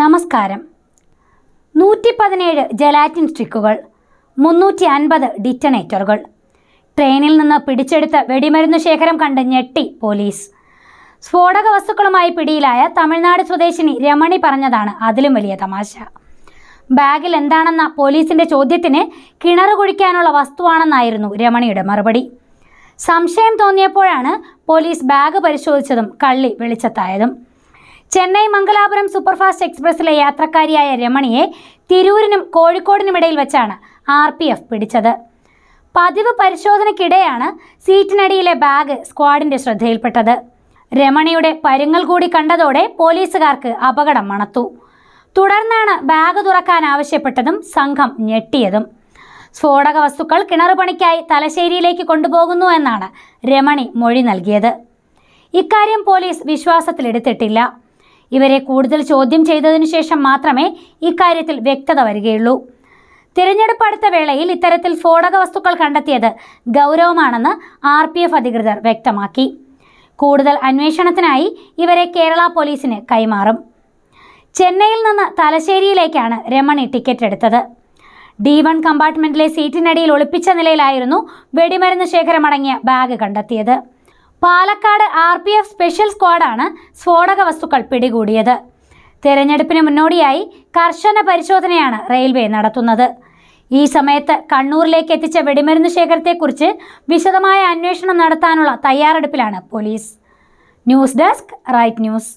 നമസ്കാരം നൂറ്റി പതിനേഴ് ജലാറ്റിൻ സ്റ്റിക്കുകൾ മുന്നൂറ്റി അൻപത് ഡിറ്റണേറ്ററുകൾ ട്രെയിനിൽ നിന്ന് പിടിച്ചെടുത്ത വെടിമരുന്ന് ശേഖരം കണ്ട് ഞെട്ടി പോലീസ് സ്ഫോടക വസ്തുക്കളുമായി പിടിയിലായ തമിഴ്നാട് സ്വദേശിനി രമണി പറഞ്ഞതാണ് അതിലും വലിയ തമാശ ബാഗിൽ എന്താണെന്ന പോലീസിന്റെ ചോദ്യത്തിന് കിണറ് കുഴിക്കാനുള്ള വസ്തുവാണെന്നായിരുന്നു രമണിയുടെ മറുപടി സംശയം തോന്നിയപ്പോഴാണ് പോലീസ് ബാഗ് പരിശോധിച്ചതും കള്ളി വെളിച്ചത്തായതും ചെന്നൈ മംഗലാപുരം സൂപ്പർഫാസ്റ്റ് എക്സ്പ്രസ്സിലെ യാത്രക്കാരിയായ രമണിയെ തിരൂരിനും കോഴിക്കോടിനുമിടയിൽ വെച്ചാണ് ആർ പി എഫ് പിടിച്ചത് പതിവ് പരിശോധനയ്ക്കിടെയാണ് സീറ്റിനടിയിലെ ബാഗ് സ്ക്വാഡിൻ്റെ ശ്രദ്ധയിൽപ്പെട്ടത് രമണിയുടെ പരുങ്ങൾ കൂടി കണ്ടതോടെ പോലീസുകാർക്ക് അപകടം മണത്തു തുടർന്നാണ് ബാഗ് തുറക്കാൻ ആവശ്യപ്പെട്ടതും സംഘം ഞെട്ടിയതും സ്ഫോടക വസ്തുക്കൾ കിണറുപണിക്കായി തലശ്ശേരിയിലേക്ക് കൊണ്ടുപോകുന്നു എന്നാണ് രമണി മൊഴി നൽകിയത് ഇക്കാര്യം പോലീസ് വിശ്വാസത്തിലെടുത്തിട്ടില്ല ഇവരെ കൂടുതൽ ചോദ്യം ചെയ്തതിനു ശേഷം മാത്രമേ ഇക്കാര്യത്തിൽ വ്യക്തത വരികയുള്ളൂ തിരഞ്ഞെടുപ്പ് അടുത്ത വേളയിൽ ഇത്തരത്തിൽ സ്ഫോടക വസ്തുക്കൾ കണ്ടെത്തിയത് ഗൗരവമാണെന്ന് ആർ പി എഫ് അധികൃതർ വ്യക്തമാക്കി കൂടുതൽ അന്വേഷണത്തിനായി ഇവരെ കേരള പോലീസിന് കൈമാറും ചെന്നൈയിൽ നിന്ന് തലശ്ശേരിയിലേക്കാണ് രമണി ടിക്കറ്റ് എടുത്തത് ഡി വൺ കമ്പാർട്ട്മെന്റിലെ സീറ്റിനടിയിൽ ഒളിപ്പിച്ച നിലയിലായിരുന്നു വെടിമരുന്ന് ശേഖരമടങ്ങിയ ബാഗ് കണ്ടെത്തിയത് Palakkad R P F special സ്ക്വാഡാണ് സ്ഫോടക വസ്തുക്കൾ പിടികൂടിയത് തെരഞ്ഞെടുപ്പിന് മുന്നോടിയായി കർശന പരിശോധനയാണ് റെയിൽവേ നടത്തുന്നത് ഈ സമയത്ത് കണ്ണൂരിലേക്ക് എത്തിച്ച വെടിമരുന്ന് ശേഖരത്തെക്കുറിച്ച് വിശദമായ അന്വേഷണം നടത്താനുള്ള തയ്യാറെടുപ്പിലാണ് police news desk right news